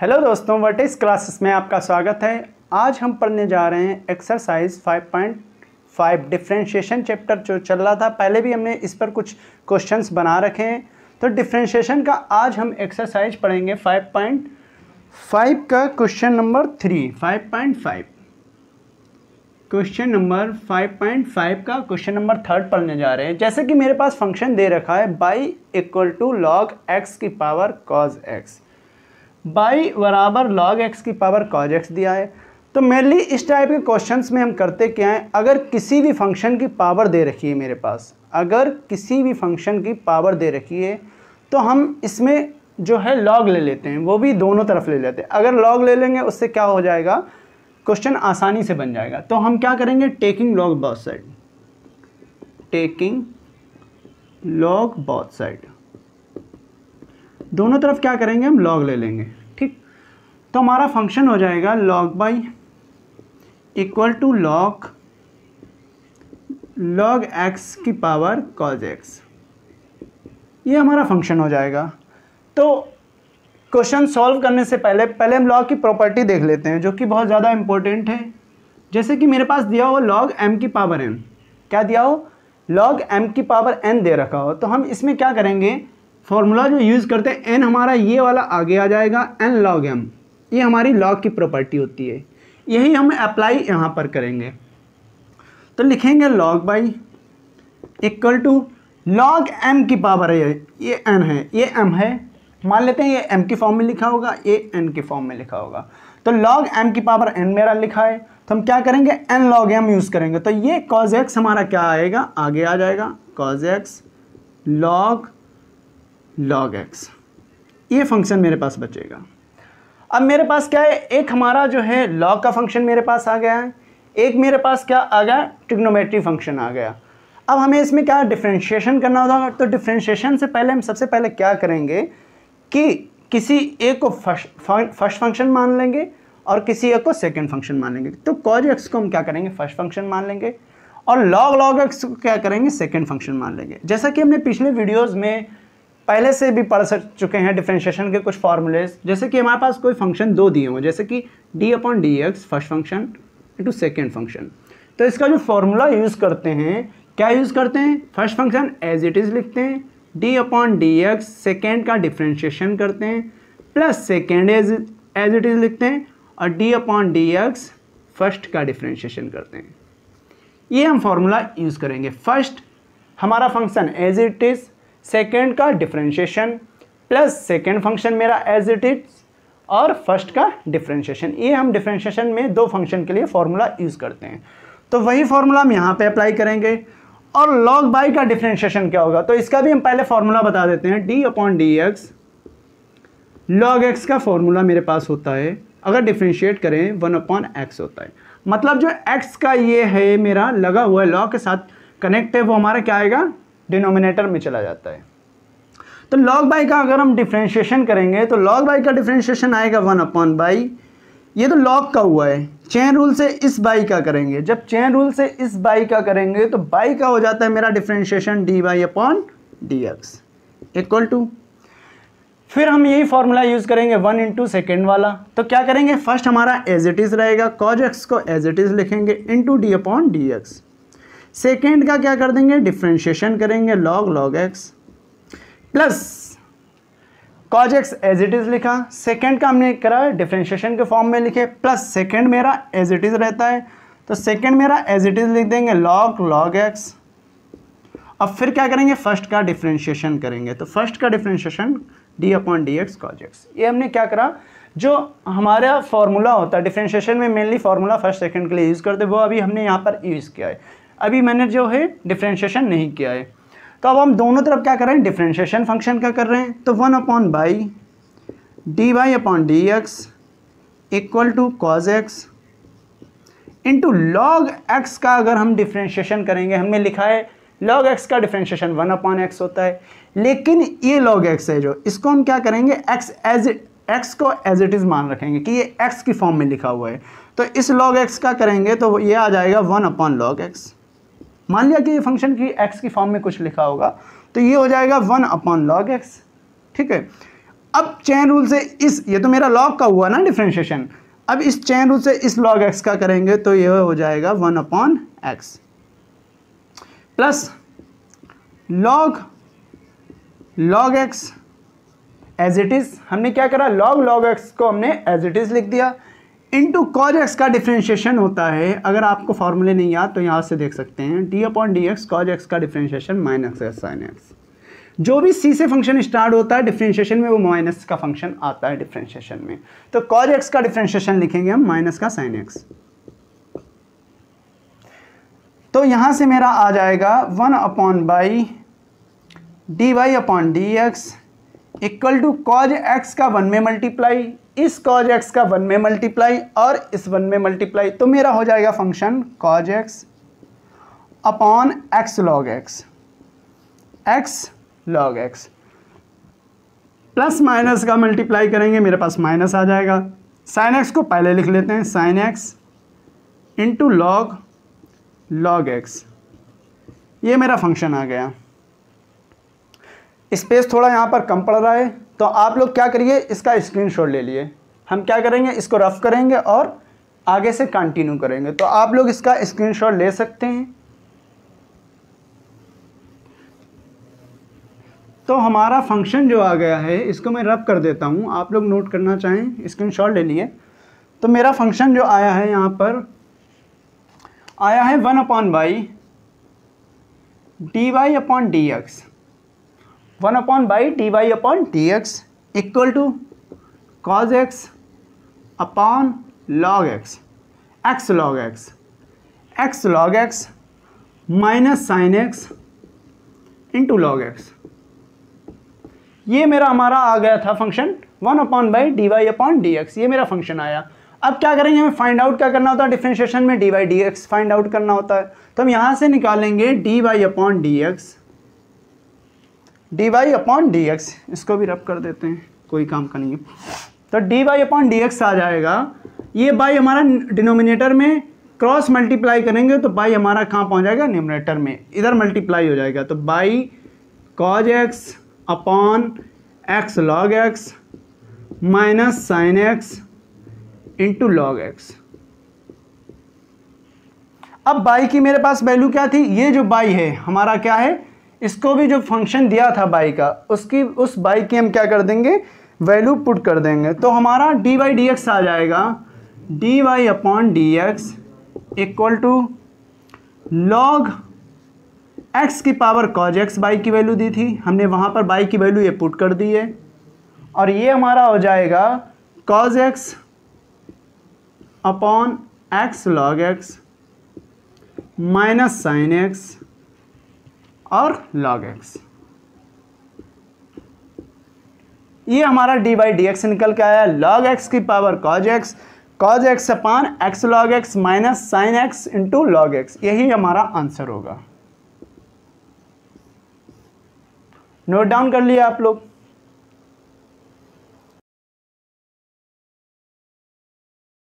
hello दोस्तों is classes में आपका स्वागत है आज हम पढ़ने जा रहे हैं एक्सरसाइज 5.5 डिफ्रेंशिएशन चैप्टर जो चल रहा था पहले भी हमने इस पर कुछ क्वेश्चंस बना रखे हैं तो डिफ्रेंशिएशन का आज हम एक्सरसाइज पढ़ेंगे 5.5 का question number three 5.5 question number 5.5 का क्वेश्चन नंबर थर्ड पढ़ने जा रहे हैं जैसे कि मेरे पास फंक्शन दे रखा है y equal to log x की पावर कॉज एक्स बाई बराबर लॉग एक्स की पावर कॉज एक्स दिया है तो मेनली इस टाइप के क्वेश्चन में हम करते क्या हैं अगर किसी भी फंक्शन की पावर दे रखी है मेरे पास अगर किसी भी फंक्शन की पावर दे रखी है तो हम इसमें जो है लॉग ले लेते हैं वो भी दोनों तरफ ले लेते हैं अगर लॉग ले लेंगे उससे क्या हो जाएगा क्वेश्चन आसानी से बन जाएगा तो हम क्या करेंगे taking log both side taking log both side दोनों तरफ क्या करेंगे हम लॉग ले लेंगे ठीक तो हमारा फंक्शन हो जाएगा log y equal to log log x की पावर कॉज एक्स ये हमारा फंक्शन हो जाएगा तो क्वेश्चन सॉल्व करने से पहले पहले हम लॉग की प्रॉपर्टी देख लेते हैं जो कि बहुत ज़्यादा इम्पोर्टेंट है जैसे कि मेरे पास दिया हो लॉग एम की पावर एन क्या दिया हो लॉग एम की पावर एन दे रखा हो तो हम इसमें क्या करेंगे फार्मूला जो यूज़ करते हैं एन हमारा ये वाला आगे आ जाएगा एन लॉग एम ये हमारी लॉग की प्रॉपर्टी होती है यही हम अप्लाई यहाँ पर करेंगे तो लिखेंगे log y equal to log m की पावर है ये एन है ये एम है मान लेते हैं ये एम की फॉर्म में लिखा होगा ये एन के फॉर्म में लिखा होगा तो लॉग एम की पावर एन मेरा लिखा है तो हम क्या करेंगे एन लॉग एम यूज़ करेंगे तो ये कॉज एक्स हमारा क्या आएगा आगे आ जाएगा cos x log log x ये फंक्शन मेरे पास बचेगा अब मेरे पास क्या है एक हमारा जो है लॉग का फंक्शन मेरे पास आ गया है एक मेरे पास क्या आ गया ट्रिग्नोमेट्री फंक्शन आ गया अब हमें इसमें क्या डिफ्रेंशिएशन करना होगा तो डिफ्रेंशिएशन से पहले हम सबसे पहले क्या करेंगे कि किसी एक को फर्स्ट फंक्शन मान लेंगे और किसी एक को सेकेंड फंक्शन मान लेंगे तो कॉज एक्स को हम क्या करेंगे फर्स्ट फंक्शन मान लेंगे और लॉग लॉग एक्स को क्या करेंगे सेकेंड फंक्शन मान लेंगे जैसा कि हमने पिछले वीडियोज़ में पहले से भी पढ़ सक चुके हैं डिफ्रेंशिएशन के कुछ फार्मूलेज जैसे कि हमारे पास कोई फंक्शन दो दिए हों जैसे कि d upon d x first function into second function तो इसका जो फार्मूला यूज़ करते हैं क्या यूज़ करते हैं first function as it is लिखते हैं d upon d x second का डिफ्रेंशिएशन करते हैं plus second as as it is लिखते हैं और d upon d x first का डिफ्रेंशिएशन करते हैं ये हम फार्मूला यूज़ करेंगे फर्स्ट हमारा function as it is second का डिफ्रेंशिएशन प्लस सेकेंड फंक्शन मेरा एज इट इज और फर्स्ट का डिफ्रेंशिएशन ये हम डिफ्रेंशिएशन में दो फंक्शन के लिए फॉर्मूला यूज़ करते हैं तो वही फॉर्मूला हम यहाँ पे अप्लाई करेंगे और लॉग बाई का डिफ्रेंशिएशन क्या होगा तो इसका भी हम पहले फॉर्मूला बता देते हैं d upon d x log x का फॉर्मूला मेरे पास होता है अगर डिफ्रेंशिएट करें वन अपॉन एक्स होता है मतलब जो एक्स का ये है मेरा लगा हुआ है लॉ के साथ कनेक्ट है वो हमारा क्या आएगा डिनोमिनेटर में चला जाता है तो लॉग बाई का अगर हम डिफ्रेंशिएशन करेंगे तो लॉग बाई का डिफ्रेंशिएशन आएगा वन अपॉन बाई ये तो लॉग का हुआ है चेन रूल से इस बाई का करेंगे जब चेन रूल से इस बाई का करेंगे तो बाई का हो जाता है मेरा differentiation d y upon d x equal to फिर हम यही फॉर्मूला यूज़ करेंगे वन इंटू सेकेंड वाला तो क्या करेंगे फर्स्ट हमारा एज इट इज़ रहेगा कॉज एक्स को एज इट इज़ लिखेंगे into d upon d x second का क्या कर देंगे डिफ्रेंशिएशन करेंगे log log x plus cos x as it is लिखा सेकेंड का हमने करा डिफ्रेंशिएशन के फॉर्म में लिखे प्लस सेकेंड मेरा एज इट इज़ रहता है तो सेकेंड मेरा एज इट इज़ लिख देंगे लॉग लॉग एक्स अब फिर क्या करेंगे फर्स्ट का डिफ्रेंशिएशन करेंगे तो फर्स्ट का differentiation d upon d x cos x ये हमने क्या करा जो हमारा फॉर्मूला होता है डिफ्रेंशिएशन में मेनली फार्मूला फर्स्ट सेकेंड के लिए यूज़ करते वो अभी हमने यहाँ पर यूज़ किया है अभी मैंने जो है डिफ्रेंशिएशन नहीं किया है तो अब हम दोनों तरफ क्या कर रहे हैं डिफ्रेंशिएशन फंक्शन का कर रहे हैं तो one upon y d y upon d x equal to cos x into log x का अगर हम डिफ्रेंशिएशन करेंगे हमने लिखा है लॉग एक्स का डिफ्रेंशिएशन वन अपॉन एक्स होता है लेकिन ये लॉग एक्स है जो इसको हम क्या करेंगे एक्स एज एक्स को एज इट इज़ मान रखेंगे कि ये एक्स की फॉर्म में लिखा हुआ है तो इस लॉग एक्स का करेंगे तो ये आ जाएगा वन अपॉन लॉग एक्स मान लिया कि ये फंक्शन की एक्स की फॉर्म में कुछ लिखा होगा तो ये हो जाएगा वन अपॉन लॉग एक्स ठीक है अब चैन रूल से इस ये तो मेरा लॉग का हुआ ना डिफ्रेंशिएशन अब इस चैन रूल से इस लॉग एक्स का करेंगे तो ये हो जाएगा one upon x plus log log x as it is हमने क्या करा लॉग लॉग एक्स को हमने एज इट इज़ लिख दिया टू कॉज एक्स का डिफ्रेंशिएशन होता है अगर आपको फॉर्मूले नहीं याद तो यहाँ से देख सकते हैं d upon d x cos x का differentiation minus x sin x जो भी सी से फंक्शन स्टार्ट होता है डिफ्रेंशिएशन में वो माइनस का फंक्शन आता है डिफ्रेंशिएशन में तो कॉज एक्स का डिफ्रेंशिएशन लिखेंगे हम माइनस का साइन एक्स तो यहाँ से मेरा आ जाएगा one upon y d y upon d x equal to cos x का वन में मल्टीप्लाई इस कॉज एक्स का वन में मल्टीप्लाई और इस वन में मल्टीप्लाई तो मेरा हो जाएगा function cos x upon x log x x log x plus minus का मल्टीप्लाई करेंगे मेरे पास माइनस आ जाएगा साइन एक्स को पहले लिख लेते हैं sin x into log log x ये मेरा फंक्शन आ गया स्पेस थोड़ा यहाँ पर कम पड़ रहा है तो आप लोग क्या करिए इसका स्क्रीनशॉट ले लिए हम क्या करेंगे इसको रफ़ करेंगे और आगे से कंटिन्यू करेंगे तो आप लोग इसका स्क्रीनशॉट ले सकते हैं तो हमारा फंक्शन जो आ गया है इसको मैं रब कर देता हूँ आप लोग नोट करना चाहें शॉट ले लिए तो मेरा फंक्शन जो आया है यहाँ पर आया है one upon y d y upon d x one upon y d y upon d x equal to cos x upon log x x log x x log x minus sin x into log x ये मेरा हमारा आ गया था function one upon y d y upon d x ये मेरा function आया अब क्या करेंगे हमें फाइंड आउट क्या करना होता है डिफ्रेंशिएशन में d y d x find out करना होता है तो हम यहाँ से निकालेंगे d y upon d x d y upon d x इसको भी रब कर देते हैं कोई काम का नहीं है तो d y upon d x आ जाएगा ये बाई हमारा डिनोमिनेटर में क्रॉस मल्टीप्लाई करेंगे तो बाई हमारा कहाँ पहुँच जाएगा न्यूमिनेटर में इधर मल्टीप्लाई हो जाएगा तो y cos x upon x log x minus sin x into log x अब बाई की मेरे पास वैल्यू क्या थी ये जो बाई है हमारा क्या है इसको भी जो फंक्शन दिया था बाई का उसकी उस बाई की हम क्या कर देंगे वैल्यू पुट कर देंगे तो हमारा डी वाई डी एक्स आ जाएगा d y upon d x equal to log x की पावर कॉज एक्स बाई की वैल्यू दी थी हमने वहाँ पर बाई की वैल्यू ये पुट कर दी है और ये हमारा हो जाएगा cos x upon x log x minus sin x और लॉग एक्स ये हमारा डी बाई डी एक्स निकल के आया लॉग एक्स की power cos x cos x upon x log x minus sin x into log x यही हमारा answer होगा नोट डाउन कर लिया आप लोग